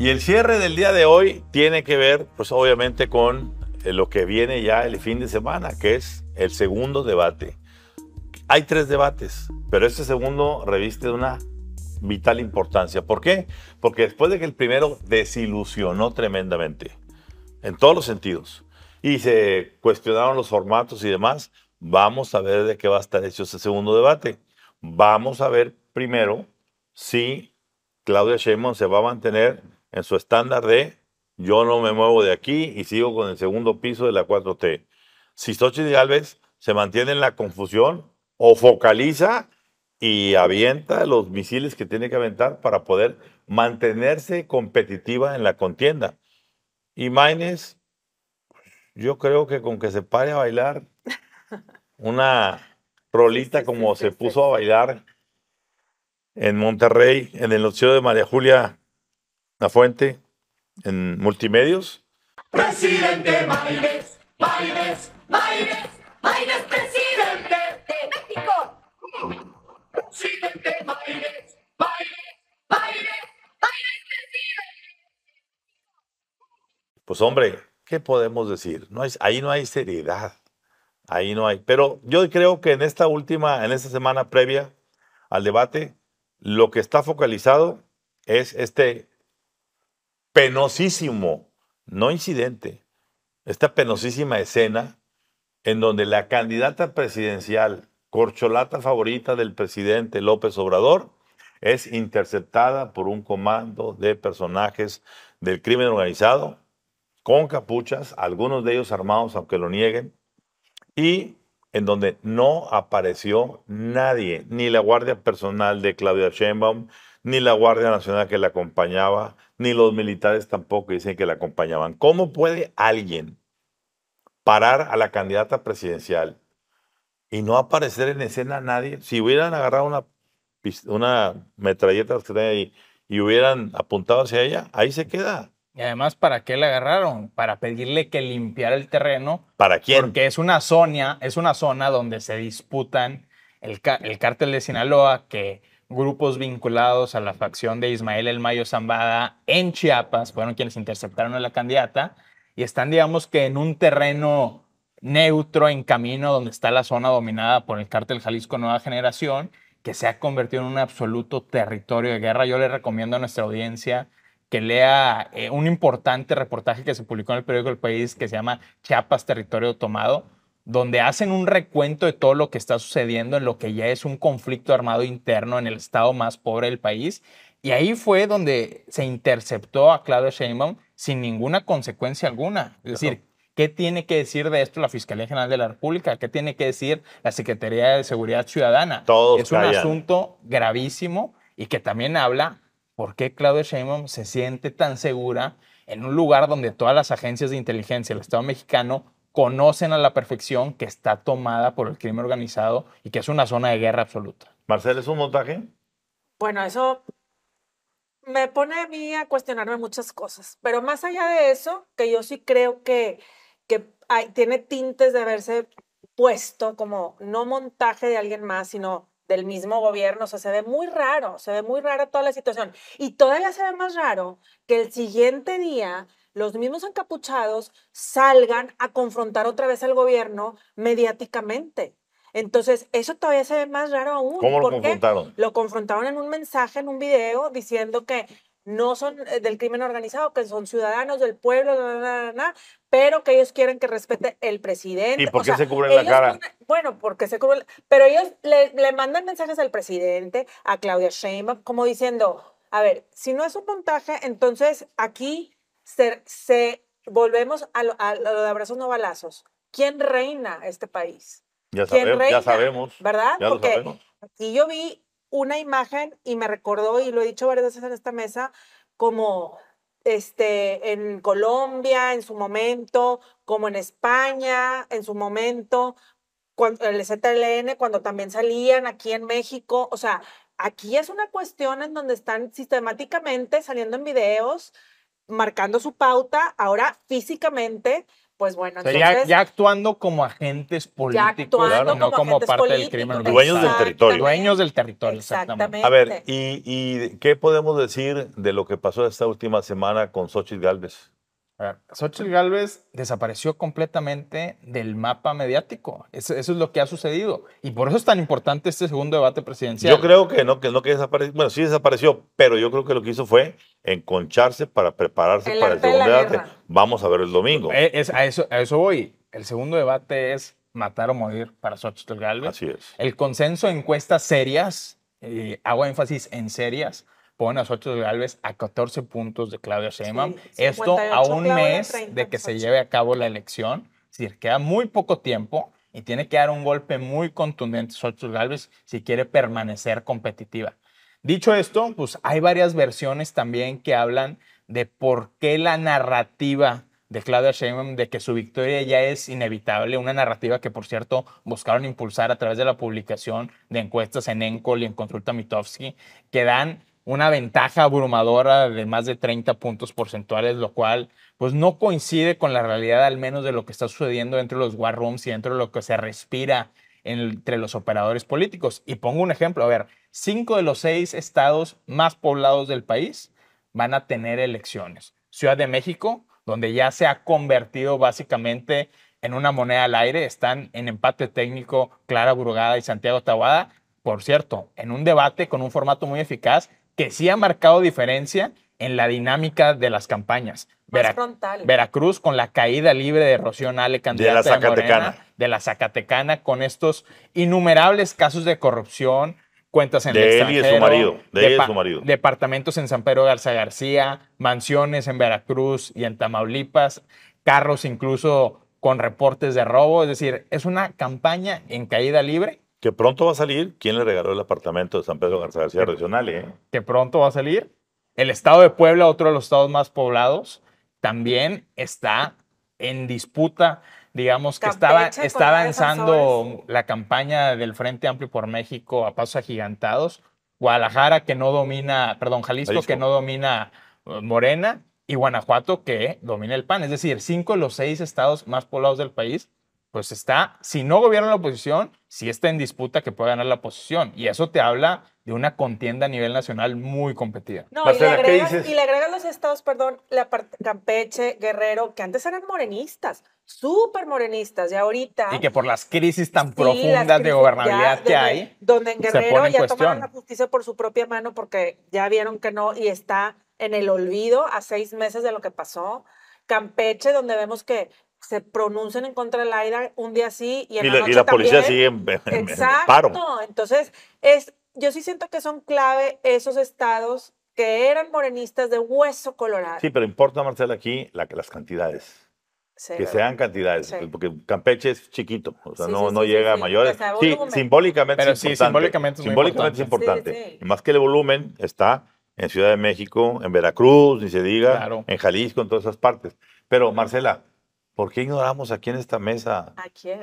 Y el cierre del día de hoy tiene que ver, pues obviamente, con eh, lo que viene ya el fin de semana, que es el segundo debate. Hay tres debates, pero este segundo reviste una vital importancia. ¿Por qué? Porque después de que el primero desilusionó tremendamente, en todos los sentidos, y se cuestionaron los formatos y demás, vamos a ver de qué va a estar hecho ese segundo debate. Vamos a ver primero si Claudia Sheinbaum se va a mantener en su estándar de yo no me muevo de aquí y sigo con el segundo piso de la 4T. Si de Alves se mantiene en la confusión o focaliza y avienta los misiles que tiene que aventar para poder mantenerse competitiva en la contienda. Y Maines, yo creo que con que se pare a bailar una rolita como se puso a bailar en Monterrey, en el noticiero de María Julia la Fuente en multimedios. Presidente Bailes, Bailes, Maires, Bailes, presidente de México. Presidente Bailes, Bailes, Bailes, Bailes, presidente. Pues hombre, ¿qué podemos decir? No hay, ahí no hay seriedad. Ahí no hay. Pero yo creo que en esta última, en esta semana previa al debate, lo que está focalizado es este penosísimo, no incidente, esta penosísima escena en donde la candidata presidencial, corcholata favorita del presidente López Obrador, es interceptada por un comando de personajes del crimen organizado con capuchas, algunos de ellos armados, aunque lo nieguen, y en donde no apareció nadie, ni la guardia personal de Claudia Sheinbaum, ni la Guardia Nacional que la acompañaba, ni los militares tampoco dicen que la acompañaban. ¿Cómo puede alguien parar a la candidata presidencial y no aparecer en escena nadie? Si hubieran agarrado una, una metralleta que y hubieran apuntado hacia ella, ahí se queda. Y además, ¿para qué la agarraron? Para pedirle que limpiara el terreno. ¿Para quién? Porque es una zona, es una zona donde se disputan el, el cártel de Sinaloa que grupos vinculados a la facción de Ismael El Mayo Zambada en Chiapas, fueron quienes interceptaron a la candidata y están, digamos que, en un terreno neutro, en camino, donde está la zona dominada por el cártel Jalisco Nueva Generación, que se ha convertido en un absoluto territorio de guerra. Yo le recomiendo a nuestra audiencia que lea eh, un importante reportaje que se publicó en el periódico El País que se llama Chiapas, Territorio Tomado donde hacen un recuento de todo lo que está sucediendo en lo que ya es un conflicto armado interno en el estado más pobre del país. Y ahí fue donde se interceptó a Claudio Sheinbaum sin ninguna consecuencia alguna. Es decir, ¿qué tiene que decir de esto la Fiscalía General de la República? ¿Qué tiene que decir la Secretaría de Seguridad Ciudadana? es un asunto gravísimo y que también habla por qué Claudia Sheinbaum se siente tan segura en un lugar donde todas las agencias de inteligencia del Estado mexicano conocen a la perfección que está tomada por el crimen organizado y que es una zona de guerra absoluta. Marcel, ¿es un montaje? Bueno, eso me pone a mí a cuestionarme muchas cosas, pero más allá de eso, que yo sí creo que, que tiene tintes de haberse puesto como no montaje de alguien más, sino del mismo gobierno. O se ve muy raro, se ve muy rara toda la situación. Y todavía se ve más raro que el siguiente día los mismos encapuchados salgan a confrontar otra vez al gobierno mediáticamente. Entonces, eso todavía se ve más raro aún. ¿Cómo lo confrontaron? Lo confrontaron en un mensaje, en un video, diciendo que no son eh, del crimen organizado, que son ciudadanos del pueblo, pero que ellos quieren que respete el presidente. ¿Y por qué se cubren la cara? bueno, porque se cubren. Pero ellos le, mandan mensajes al presidente, a Claudia Sheinbaum, como diciendo: a ver, si no es un montaje, entonces aquí se, volvemos a lo, de abrazos no balazos. ¿Quién reina este país? Ya, sabemos, ¿Verdad? y aquí yo vi una imagen y me recordó, y lo he dicho varias veces en esta mesa, como este, en Colombia en su momento, como en España en su momento, cuando, el ZLN cuando también salían aquí en México. O sea, aquí es una cuestión en donde están sistemáticamente saliendo en videos marcando su pauta, ahora físicamente, pues bueno, entonces, ya, actuando como agentes políticos, no como parte del crimen. Dueños del territorio. Dueños del territorio, exactamente. A ver, ¿y, qué podemos decir de lo que pasó esta última semana con Xochitl Galvez? A ver, Xochitl Galvez desapareció completamente del mapa mediático. Eso, es lo que ha sucedido. Y por eso es tan importante este segundo debate presidencial. Yo creo que no, que no que desapareció. Bueno, sí desapareció, pero yo creo que lo que hizo fue enconcharse para prepararse para el segundo debate. Vamos a ver el domingo. Eh, a, eso, voy. El segundo debate es matar o morir para Xochitl Galvez. Así es. El consenso de encuestas serias, eh, hago énfasis en serias, pone a Xochitl Galvez a 14 puntos de Claudia Sheinbaum. Esto a un mes de que se lleve a cabo la elección. Es decir, queda muy poco tiempo y tiene que dar un golpe muy contundente Xochitl Galvez si quiere permanecer competitiva. Dicho esto, pues hay varias versiones también que hablan de por qué la narrativa de Claudia Sheinbaum de que su victoria ya es inevitable, una narrativa que por cierto buscaron impulsar a través de la publicación de encuestas en Encol y en Consulta Mitofsky, que dan una ventaja abrumadora de más de 30 puntos porcentuales, lo cual pues no coincide con la realidad al menos de lo que está sucediendo entre los war rooms y dentro de lo que se respira entre los operadores políticos. Y pongo un ejemplo, a ver, cinco de los seis estados más poblados del país van a tener elecciones. Ciudad de México, donde ya se ha convertido básicamente en una moneda al aire, están en empate técnico Clara Burgada y Santiago Tawada, por cierto, en un debate con un formato muy eficaz que sí ha marcado diferencia en la dinámica de las campañas. Veracruz con la caída libre de Rocío Nale, de la Zacatecana. De, Morena, de la Zacatecana, con estos innumerables casos de corrupción, cuentas en el extranjero, él y su marido, de, él y su marido. departamentos en San Pedro Garza García, mansiones en Veracruz y en Tamaulipas, carros incluso con reportes de robo, es decir, es una campaña en caída libre que pronto va a salir quién le regaló el apartamento de San Pedro Garza García Regional. Eh? Que pronto va a salir. El estado de Puebla, otro de los estados más poblados, también está en disputa. Digamos que estaba, está avanzando la campaña del Frente Amplio por México a pasos agigantados. Guadalajara que no domina, perdón, Jalisco. que no domina eh, Morena y Guanajuato que domina el PAN. Es decir, cinco de los seis estados más poblados del país pues está, si no gobierna la oposición, si está en disputa que puede ganar la oposición. Y eso te habla de una contienda a nivel nacional muy competida. No, y le, agregan, los estados, perdón, la Campeche, Guerrero, que antes eran morenistas, súper morenistas, y ahorita... Y que por las crisis tan profundas de gobernabilidad que hay... Donde en Guerrero ya tomaron la justicia por su propia mano porque ya vieron que no, y está en el olvido a seis meses de lo que pasó. Campeche, donde vemos que se pronuncian en contra del aire un día sí y en la, noche policía sigue en, Exacto. Entonces, es, yo sí siento que son clave esos estados que eran morenistas de hueso colorado. Sí, pero importa, Marcela, aquí las cantidades. que sean cantidades, porque Campeche es chiquito, o sea, no, no llega a mayores. Sí, simbólicamente es importante. Simbólicamente es, importante. más que el volumen está en Ciudad de México, en Veracruz, ni se diga, en Jalisco, en todas esas partes. Pero, Marcela, ¿Por qué ignoramos aquí en esta mesa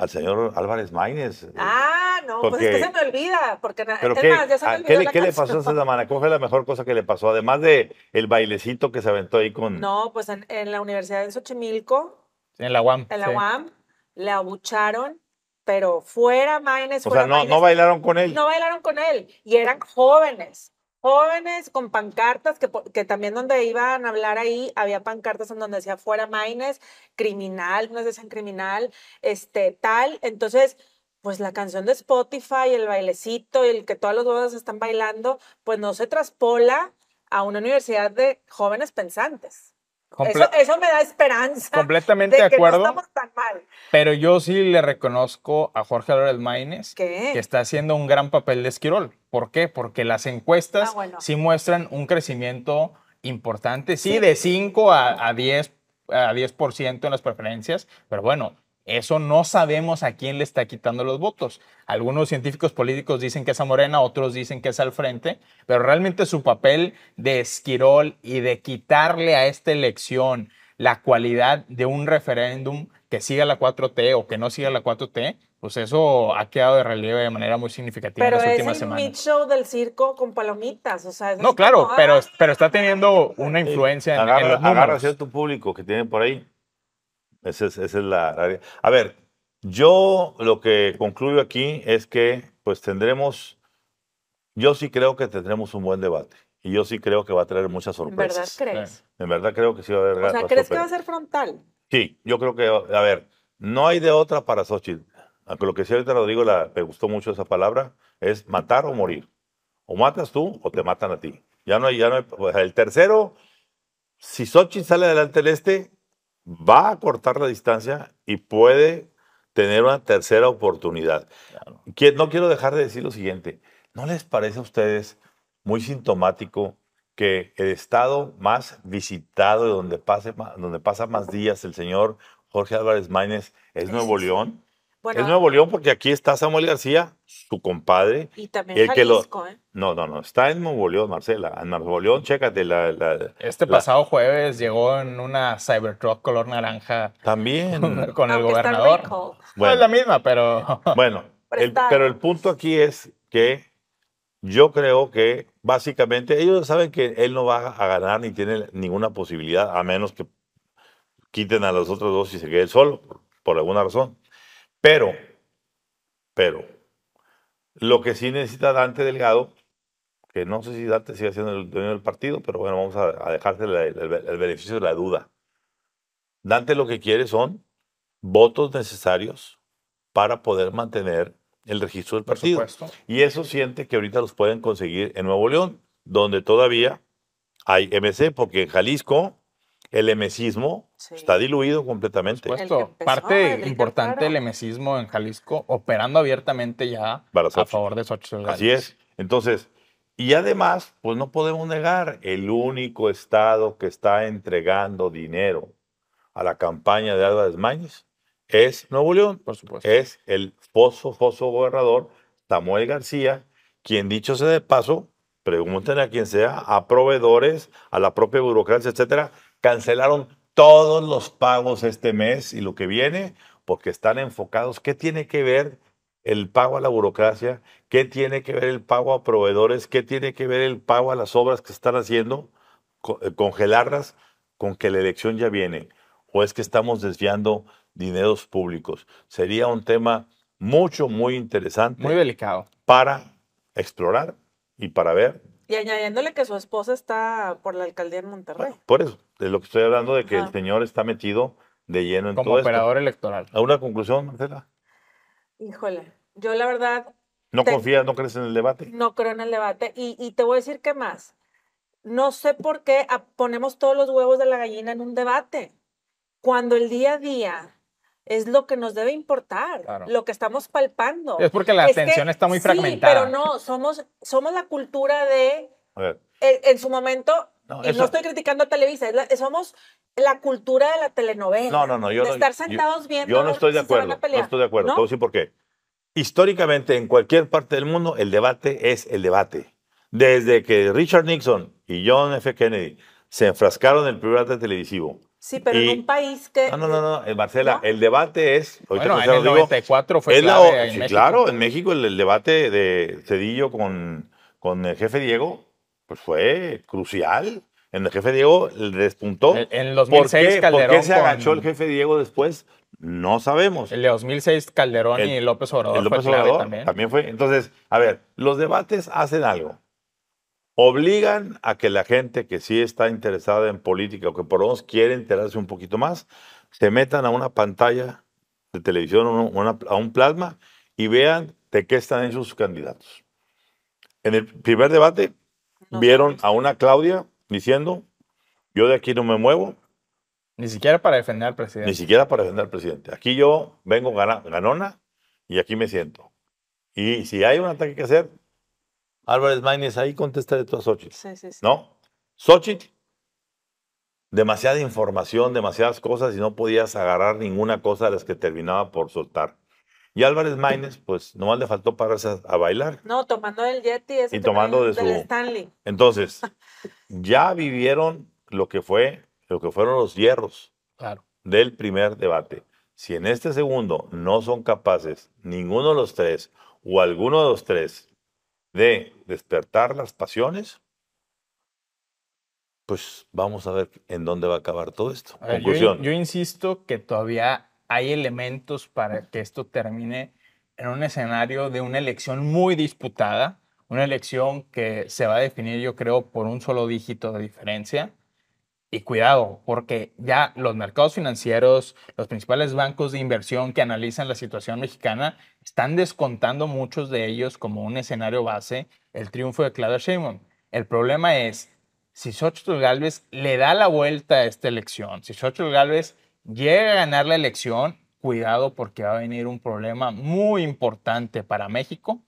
al señor Álvarez Maínez? Ah, no, pues es que se me olvida. Porque qué, ya ah, ¿qué, le, ¿qué le pasó a semana? ¿Cuál fue la mejor cosa que le pasó? Además de el bailecito que se aventó ahí con... No, pues en, la Universidad de Xochimilco. En la UAM. En la UAM. Le abucharon, pero fuera Maínez. O sea, no, no bailaron con él. No bailaron con él. Y eran jóvenes jóvenes con pancartas, que, también donde iban a hablar ahí había pancartas en donde decía fuera Maines, criminal, es decían criminal, este, tal. Entonces, pues la canción de Spotify, el bailecito, el que todos los bodas están bailando, pues no se traspola a una universidad de jóvenes pensantes. Eso, me da esperanza. Completamente de, acuerdo. estamos tan mal. Pero yo sí le reconozco a Jorge Álvarez Maínez que está haciendo un gran papel de Esquirol. ¿Por qué? Porque las encuestas ah, sí muestran un crecimiento importante, sí, de 5 a, 10 a 10% en las preferencias, pero bueno, eso no sabemos a quién le está quitando los votos. Algunos científicos políticos dicen que es a Morena, otros dicen que es al frente, pero realmente su papel de Esquirol y de quitarle a esta elección la cualidad de un referéndum que siga la 4T o que no siga la 4T, pues eso ha quedado de relieve de manera muy significativa en las últimas semanas. Pero es show del circo con palomitas, o No, claro, ah, pero, está teniendo ah, ah, una influencia en, los números. Agarra a tu público que tiene por ahí. Esa es, la, área A ver, yo lo que concluyo aquí es que pues tendremos, yo sí creo que tendremos un buen debate. Y yo sí creo que va a traer muchas sorpresas. ¿En verdad crees? En verdad creo que sí va a haber. O sea, ¿crees que va a ser frontal? Sí, yo creo que, a ver, no hay de otra para Xochitl. Aunque lo que sí ahorita Rodrigo la, me gustó mucho esa palabra, es matar o morir. O matas tú o te matan a ti. Ya no hay, ya no el tercero, si Xochitl sale adelante el este, va a cortar la distancia y puede tener una tercera oportunidad. No quiero dejar de decir lo siguiente. ¿No les parece a ustedes muy sintomático que el estado más visitado, donde, pase, donde pasa más días el señor Jorge Álvarez Maínez, es Nuevo León? es Nuevo León porque aquí está Samuel García, su compadre. Y también el que ¿eh? No, no, no, está en Nuevo León, Marcela. En Nuevo León, chécate este pasado jueves llegó en una Cybertruck color naranja. También. Con el gobernador. Bueno. No es la misma, pero... Bueno, pero el punto aquí es que yo creo que básicamente ellos saben que él no va a ganar ni tiene ninguna posibilidad, a menos que quiten a los otros dos y se quede solo, por alguna razón. Pero, pero, lo que sí necesita Dante Delgado, que no sé si Dante sigue siendo el dueño del partido, pero bueno, vamos a, dejarte el, el beneficio de la duda. Dante lo que quiere son votos necesarios para poder mantener el registro del partido. Y eso siente que ahorita los pueden conseguir en Nuevo León, donde todavía hay MC, porque en Jalisco el emesismo está diluido completamente. Por supuesto, parte importante del emesismo en Jalisco operando abiertamente ya a favor de Xochitl. Así es. Entonces, y además, pues no podemos negar, el único estado que está entregando dinero a la campaña de Álvarez Mañez es Nuevo León. Por supuesto. Es el foso, foso gobernador Samuel García, quien dicho sea de paso, pregunten a quien sea, a proveedores, a la propia burocracia, etcétera, cancelaron todos los pagos este mes y lo que viene, porque están enfocados. ¿Qué tiene que ver el pago a la burocracia? ¿Qué tiene que ver el pago a proveedores? ¿Qué tiene que ver el pago a las obras que están haciendo? Eh, congelarlas con que la elección ya viene. ¿O es que estamos desviando dineros públicos? Sería un tema mucho, muy interesante. Muy delicado. Para explorar y para ver y añadiéndole que su esposa está por la alcaldía en Monterrey. por eso, de lo que estoy hablando, de que el señor está metido de lleno en Como todo operador electoral. ¿A conclusión, Marcela? Híjole, yo la verdad... ¿No confías, no crees en el debate? No creo en el debate. Y, y te voy a decir qué más. No sé por qué ponemos todos los huevos de la gallina en un debate. Cuando el día a día es lo que nos debe importar, lo que estamos palpando. Es porque la atención está muy fragmentada. Sí, pero no, somos, somos la cultura de, e, en, su momento, no, estoy criticando a Televisa, somos la cultura de la telenovela. No, no, no. Yo estar sentados viendo. Yo no estoy de acuerdo. No estoy de acuerdo. todo por qué. Históricamente, en cualquier parte del mundo, el debate es el debate. Desde que Richard Nixon y John F. Kennedy se enfrascaron en el primer debate televisivo Sí, pero en un país que... No, no, no, no. Eh, Marcela, el debate es... Bueno, en el 94 fue clave Claro, en México el, debate de Cedillo con, con el jefe Diego pues fue crucial. En el jefe Diego le despuntó. En, el 2006 ¿Por qué, Calderón ¿Por qué se agachó el jefe Diego después? No sabemos. El de 2006 Calderón y López Obrador. López fue Obrador también. también fue. Entonces, a ver, los debates hacen algo obligan a que la gente que sí está interesada en política o que por lo menos quiere enterarse un poquito más, se metan a una pantalla de televisión, o a un plasma y vean de qué están esos sus candidatos. En el primer debate vieron a una Claudia diciendo, yo de aquí no me muevo. Ni siquiera para defender al presidente. Ni siquiera para defender al presidente. Aquí yo vengo ganona y aquí me siento. Y si hay un ataque que hacer, Álvarez Maínez, ahí contesta de todo a Xochitl. Sí, sí, sí. ¿No? Xochitl, demasiada información, demasiadas cosas y no podías agarrar ninguna cosa de las que terminaba por soltar. Y Álvarez Maínez, pues nomás le faltó para a, bailar. No, tomando el Yeti. Y tomando de su... Stanley. Entonces, ya vivieron lo que fue, lo que fueron los hierros claro. del primer debate. Si en este segundo no son capaces, ninguno de los tres, o alguno de los tres, de despertar las pasiones, pues vamos a ver en dónde va a acabar todo esto. Conclusión. Yo, yo, insisto que todavía hay elementos para que esto termine en un escenario de una elección muy disputada, una elección que se va a definir, yo creo, por un solo dígito de diferencia. Y cuidado, porque ya los mercados financieros, los principales bancos de inversión que analizan la situación mexicana, están descontando muchos de ellos como un escenario base el triunfo de Claudia Sheinbaum. El problema es si Xochitl Galvez le da la vuelta a esta elección, si Xochitl Galvez llega a ganar la elección, cuidado porque va a venir un problema muy importante para México,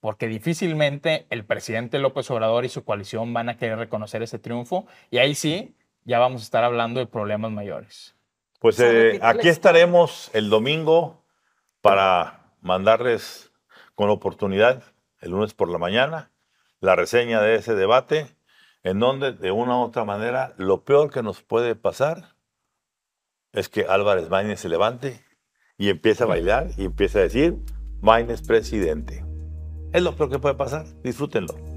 porque difícilmente el presidente López Obrador y su coalición van a querer reconocer ese triunfo y ahí sí ya vamos a estar hablando de problemas mayores. Pues eh, aquí estaremos el domingo para mandarles con oportunidad el lunes por la mañana la reseña de ese debate en donde de una u otra manera lo peor que nos puede pasar es que Álvarez Maínez se levante y empiece a bailar y empiece a decir Maínez presidente. Es lo peor que puede pasar, disfrútenlo.